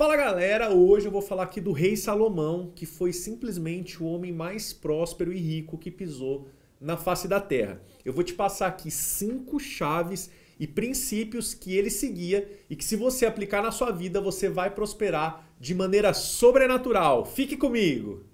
Fala galera, hoje eu vou falar aqui do rei Salomão, que foi simplesmente o homem mais próspero e rico que pisou na face da terra. Eu vou te passar aqui cinco chaves e princípios que ele seguia e que se você aplicar na sua vida, você vai prosperar de maneira sobrenatural. Fique comigo.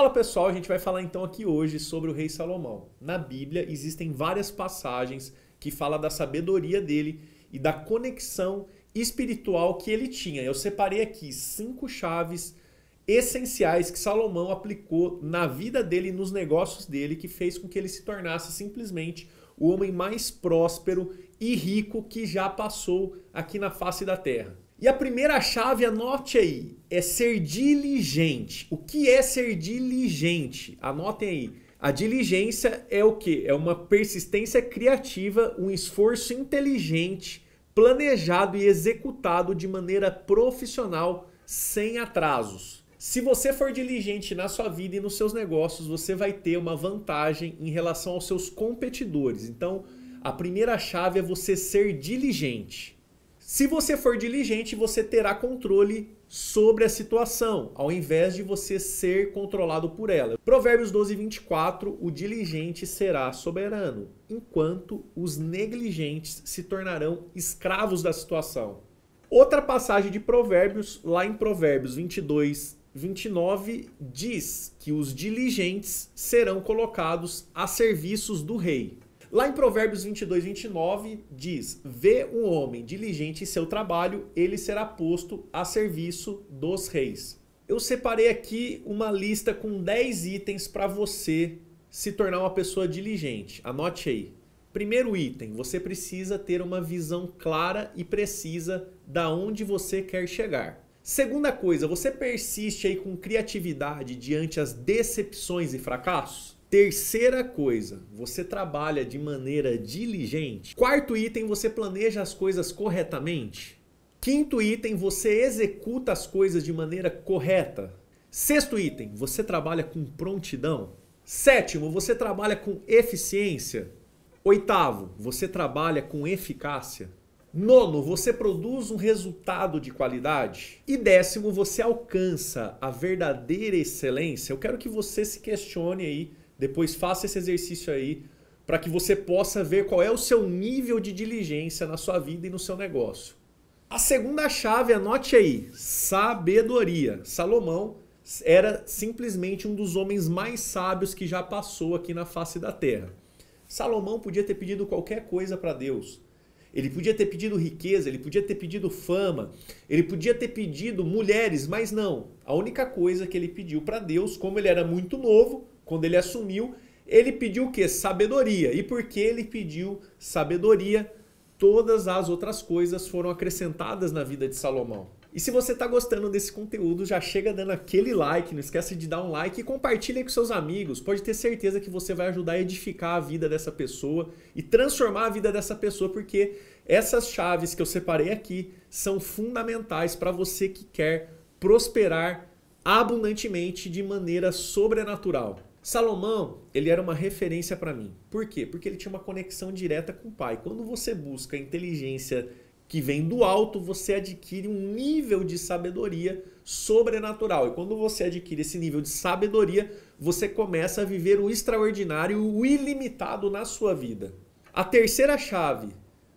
Fala pessoal, a gente vai falar então aqui hoje sobre o rei Salomão. Na Bíblia existem várias passagens que fala da sabedoria dele e da conexão espiritual que ele tinha. Eu separei aqui cinco chaves essenciais que Salomão aplicou na vida dele e nos negócios dele que fez com que ele se tornasse simplesmente o homem mais próspero e rico que já passou aqui na face da terra. E a primeira chave, anote aí, é ser diligente. O que é ser diligente? Anotem aí. A diligência é o que? É uma persistência criativa, um esforço inteligente, planejado e executado de maneira profissional, sem atrasos. Se você for diligente na sua vida e nos seus negócios, você vai ter uma vantagem em relação aos seus competidores. Então, a primeira chave é você ser diligente. Se você for diligente, você terá controle sobre a situação, ao invés de você ser controlado por ela. Provérbios 12, 24: O diligente será soberano, enquanto os negligentes se tornarão escravos da situação. Outra passagem de Provérbios, lá em Provérbios 22, 29, diz que os diligentes serão colocados a serviços do rei. Lá em Provérbios 22, 29, diz: Vê um homem diligente em seu trabalho, ele será posto a serviço dos reis. Eu separei aqui uma lista com 10 itens para você se tornar uma pessoa diligente. Anote aí. Primeiro item, você precisa ter uma visão clara e precisa da onde você quer chegar. Segunda coisa, você persiste aí com criatividade diante as decepções e fracassos? Terceira coisa, você trabalha de maneira diligente. Quarto item, você planeja as coisas corretamente. Quinto item, você executa as coisas de maneira correta. Sexto item, você trabalha com prontidão. Sétimo, você trabalha com eficiência. Oitavo, você trabalha com eficácia. Nono, você produz um resultado de qualidade. E décimo, você alcança a verdadeira excelência. Eu quero que você se questione aí depois faça esse exercício aí para que você possa ver qual é o seu nível de diligência na sua vida e no seu negócio. A segunda chave, anote aí, sabedoria. Salomão era simplesmente um dos homens mais sábios que já passou aqui na face da terra. Salomão podia ter pedido qualquer coisa para Deus. Ele podia ter pedido riqueza, ele podia ter pedido fama, ele podia ter pedido mulheres, mas não. A única coisa que ele pediu para Deus, como ele era muito novo, quando ele assumiu, ele pediu o quê? Sabedoria. E porque ele pediu sabedoria, todas as outras coisas foram acrescentadas na vida de Salomão. E se você está gostando desse conteúdo, já chega dando aquele like, não esquece de dar um like e compartilha com seus amigos. Pode ter certeza que você vai ajudar a edificar a vida dessa pessoa e transformar a vida dessa pessoa, porque essas chaves que eu separei aqui são fundamentais para você que quer prosperar abundantemente de maneira sobrenatural. Salomão, ele era uma referência para mim. Por quê? Porque ele tinha uma conexão direta com o pai. Quando você busca inteligência que vem do alto, você adquire um nível de sabedoria sobrenatural. E quando você adquire esse nível de sabedoria, você começa a viver o extraordinário, o ilimitado na sua vida. A terceira chave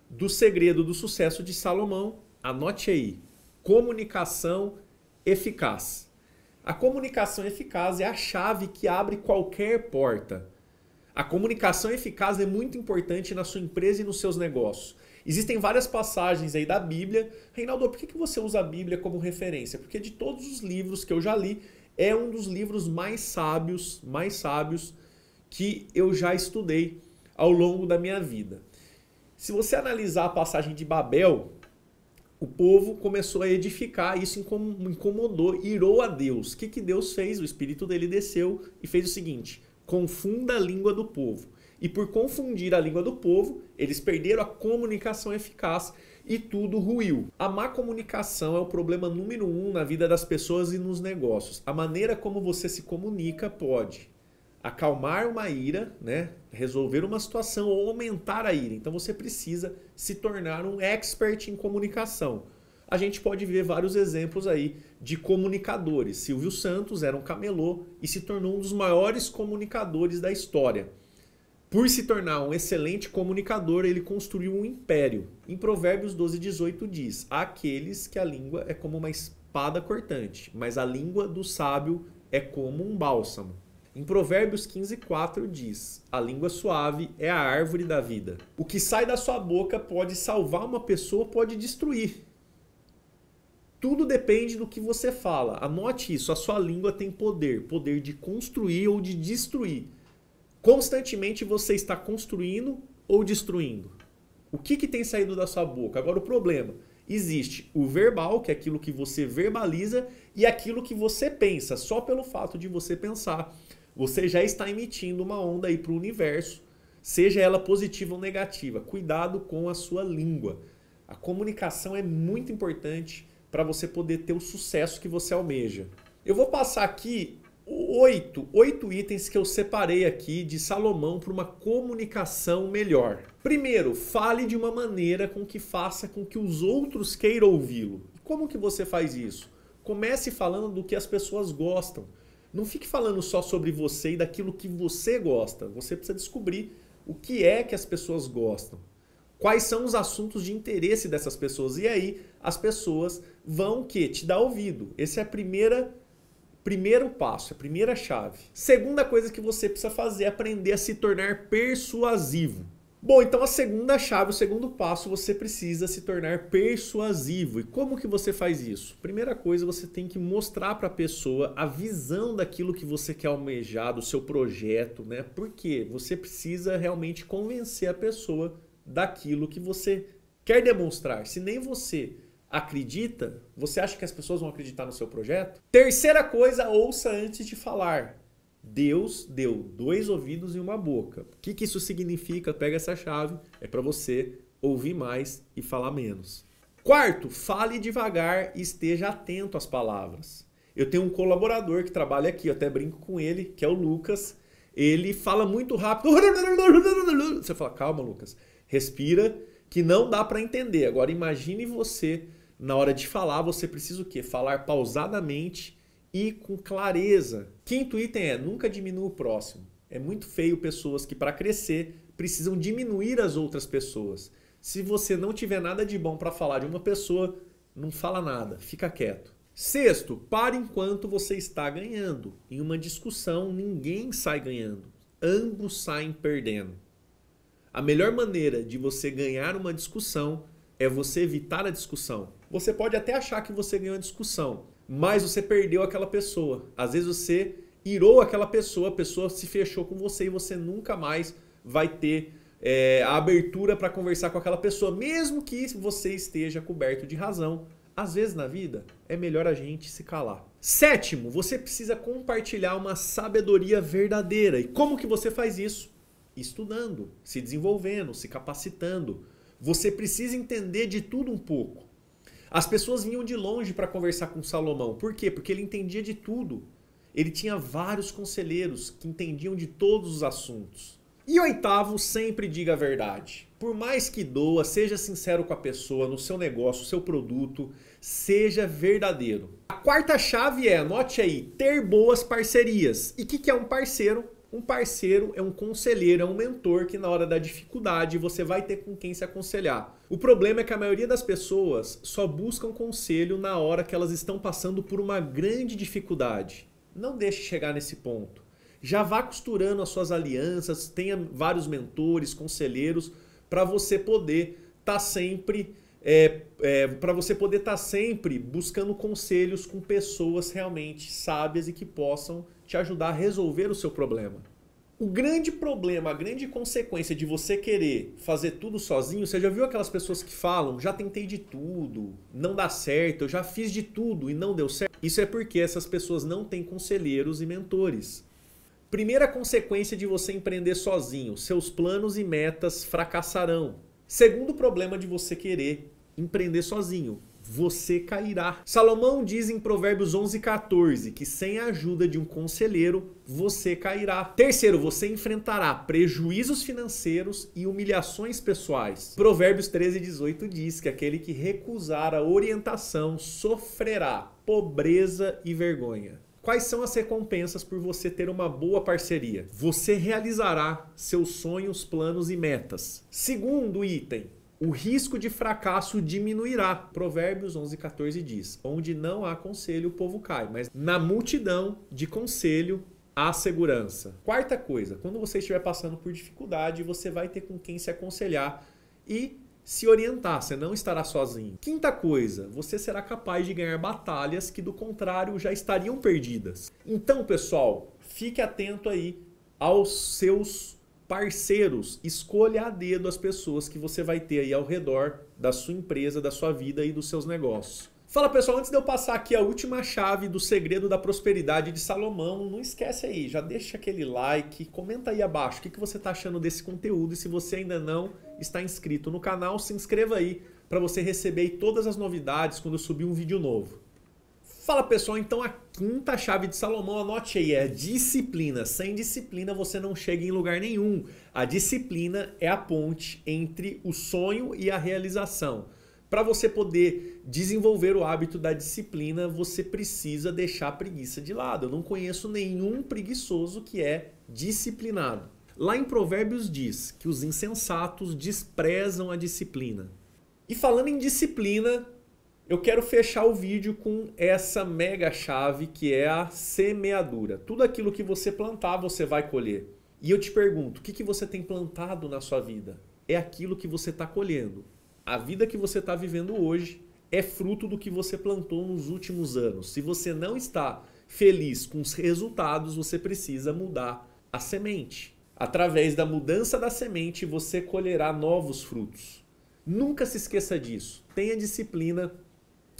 do segredo do sucesso de Salomão, anote aí: comunicação eficaz. A comunicação eficaz é a chave que abre qualquer porta. A comunicação eficaz é muito importante na sua empresa e nos seus negócios. Existem várias passagens aí da Bíblia. Reinaldo, por que você usa a Bíblia como referência? Porque de todos os livros que eu já li, é um dos livros mais sábios, mais sábios que eu já estudei ao longo da minha vida. Se você analisar a passagem de Babel, o povo começou a edificar, isso incomodou, irou a Deus. O que, que Deus fez? O espírito dele desceu e fez o seguinte: confunda a língua do povo. E por confundir a língua do povo, eles perderam a comunicação eficaz e tudo ruiu. A má comunicação é o problema número um na vida das pessoas e nos negócios. A maneira como você se comunica pode acalmar uma ira, né? resolver uma situação ou aumentar a ira. Então você precisa se tornar um expert em comunicação. A gente pode ver vários exemplos aí de comunicadores. Silvio Santos era um camelô e se tornou um dos maiores comunicadores da história. Por se tornar um excelente comunicador, ele construiu um império. Em Provérbios 12, 18 diz: Aqueles que a língua é como uma espada cortante, mas a língua do sábio é como um bálsamo. Em Provérbios 15:4 diz: A língua suave é a árvore da vida. O que sai da sua boca pode salvar uma pessoa, pode destruir. Tudo depende do que você fala. Anote isso: a sua língua tem poder poder de construir ou de destruir. Constantemente você está construindo ou destruindo. O que, que tem saído da sua boca? Agora, o problema existe o verbal, que é aquilo que você verbaliza, e aquilo que você pensa, só pelo fato de você pensar. Você já está emitindo uma onda aí para o universo, seja ela positiva ou negativa. Cuidado com a sua língua. A comunicação é muito importante para você poder ter o sucesso que você almeja. Eu vou passar aqui oito, oito itens que eu separei aqui de Salomão para uma comunicação melhor. Primeiro, fale de uma maneira com que faça com que os outros queiram ouvi-lo. Como que você faz isso? Comece falando do que as pessoas gostam não fique falando só sobre você e daquilo que você gosta. Você precisa descobrir o que é que as pessoas gostam. Quais são os assuntos de interesse dessas pessoas? E aí as pessoas vão que te dar ouvido. Esse é a primeira primeiro passo, a primeira chave. Segunda coisa que você precisa fazer é aprender a se tornar persuasivo. Bom, então a segunda chave, o segundo passo, você precisa se tornar persuasivo. E como que você faz isso? Primeira coisa, você tem que mostrar para a pessoa a visão daquilo que você quer almejar, do seu projeto, né? Porque você precisa realmente convencer a pessoa daquilo que você quer demonstrar. Se nem você acredita, você acha que as pessoas vão acreditar no seu projeto? Terceira coisa, ouça antes de falar. Deus deu dois ouvidos e uma boca. O que, que isso significa? Pega essa chave, é para você ouvir mais e falar menos. Quarto, fale devagar e esteja atento às palavras. Eu tenho um colaborador que trabalha aqui, eu até brinco com ele, que é o Lucas. Ele fala muito rápido. Você fala, calma, Lucas, respira, que não dá para entender. Agora imagine você, na hora de falar, você precisa o quê? Falar pausadamente e com clareza. Quinto item é nunca diminua o próximo. É muito feio pessoas que, para crescer, precisam diminuir as outras pessoas. Se você não tiver nada de bom para falar de uma pessoa, não fala nada, fica quieto. Sexto, pare enquanto você está ganhando. Em uma discussão, ninguém sai ganhando, ambos saem perdendo. A melhor maneira de você ganhar uma discussão é você evitar a discussão. Você pode até achar que você ganhou a discussão, mas você perdeu aquela pessoa. Às vezes você irou aquela pessoa, a pessoa se fechou com você e você nunca mais vai ter é, a abertura para conversar com aquela pessoa, mesmo que você esteja coberto de razão. Às vezes na vida é melhor a gente se calar. Sétimo, você precisa compartilhar uma sabedoria verdadeira. E como que você faz isso? Estudando, se desenvolvendo, se capacitando. Você precisa entender de tudo um pouco. As pessoas vinham de longe para conversar com Salomão. Por quê? Porque ele entendia de tudo. Ele tinha vários conselheiros que entendiam de todos os assuntos. E oitavo, sempre diga a verdade. Por mais que doa, seja sincero com a pessoa, no seu negócio, no seu produto, seja verdadeiro. A quarta chave é, anote aí, ter boas parcerias. E o que, que é um parceiro? Um parceiro é um conselheiro, é um mentor que na hora da dificuldade você vai ter com quem se aconselhar. O problema é que a maioria das pessoas só buscam conselho na hora que elas estão passando por uma grande dificuldade. Não deixe chegar nesse ponto. Já vá costurando as suas alianças, tenha vários mentores, conselheiros, para você poder estar tá sempre é, é, para você poder estar tá sempre buscando conselhos com pessoas realmente sábias e que possam te ajudar a resolver o seu problema. O grande problema, a grande consequência de você querer fazer tudo sozinho, você já viu aquelas pessoas que falam, já tentei de tudo, não dá certo, eu já fiz de tudo e não deu certo? Isso é porque essas pessoas não têm conselheiros e mentores. Primeira consequência de você empreender sozinho, seus planos e metas fracassarão. Segundo problema de você querer empreender sozinho, você cairá. Salomão diz em Provérbios 11, 14 que sem a ajuda de um conselheiro você cairá. Terceiro, você enfrentará prejuízos financeiros e humilhações pessoais. Provérbios 13, 18 diz que aquele que recusar a orientação sofrerá pobreza e vergonha. Quais são as recompensas por você ter uma boa parceria? Você realizará seus sonhos, planos e metas. Segundo item, o risco de fracasso diminuirá. Provérbios 11, 14 diz: Onde não há conselho, o povo cai, mas na multidão de conselho há segurança. Quarta coisa, quando você estiver passando por dificuldade, você vai ter com quem se aconselhar e se orientar, você não estará sozinho. Quinta coisa, você será capaz de ganhar batalhas que do contrário já estariam perdidas. Então, pessoal, fique atento aí aos seus parceiros, escolha a dedo as pessoas que você vai ter aí ao redor da sua empresa, da sua vida e dos seus negócios. Fala pessoal, antes de eu passar aqui a última chave do segredo da prosperidade de Salomão, não esquece aí, já deixa aquele like, comenta aí abaixo o que, que você está achando desse conteúdo e se você ainda não está inscrito no canal, se inscreva aí para você receber todas as novidades quando eu subir um vídeo novo. Fala pessoal, então a quinta chave de Salomão, anote aí, é disciplina. Sem disciplina você não chega em lugar nenhum. A disciplina é a ponte entre o sonho e a realização. Para você poder desenvolver o hábito da disciplina, você precisa deixar a preguiça de lado. Eu não conheço nenhum preguiçoso que é disciplinado. Lá em Provérbios diz que os insensatos desprezam a disciplina. E falando em disciplina, eu quero fechar o vídeo com essa mega chave que é a semeadura. Tudo aquilo que você plantar, você vai colher. E eu te pergunto, o que, que você tem plantado na sua vida? É aquilo que você está colhendo. A vida que você está vivendo hoje é fruto do que você plantou nos últimos anos. Se você não está feliz com os resultados, você precisa mudar a semente. Através da mudança da semente, você colherá novos frutos. Nunca se esqueça disso. Tenha disciplina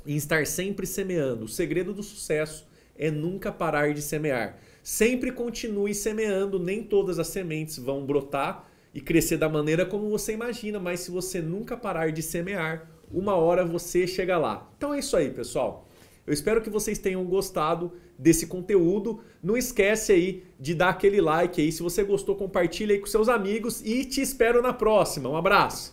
em estar sempre semeando. O segredo do sucesso é nunca parar de semear. Sempre continue semeando, nem todas as sementes vão brotar e crescer da maneira como você imagina, mas se você nunca parar de semear, uma hora você chega lá. Então é isso aí, pessoal. Eu espero que vocês tenham gostado desse conteúdo. Não esquece aí de dar aquele like aí. Se você gostou, compartilha aí com seus amigos e te espero na próxima. Um abraço.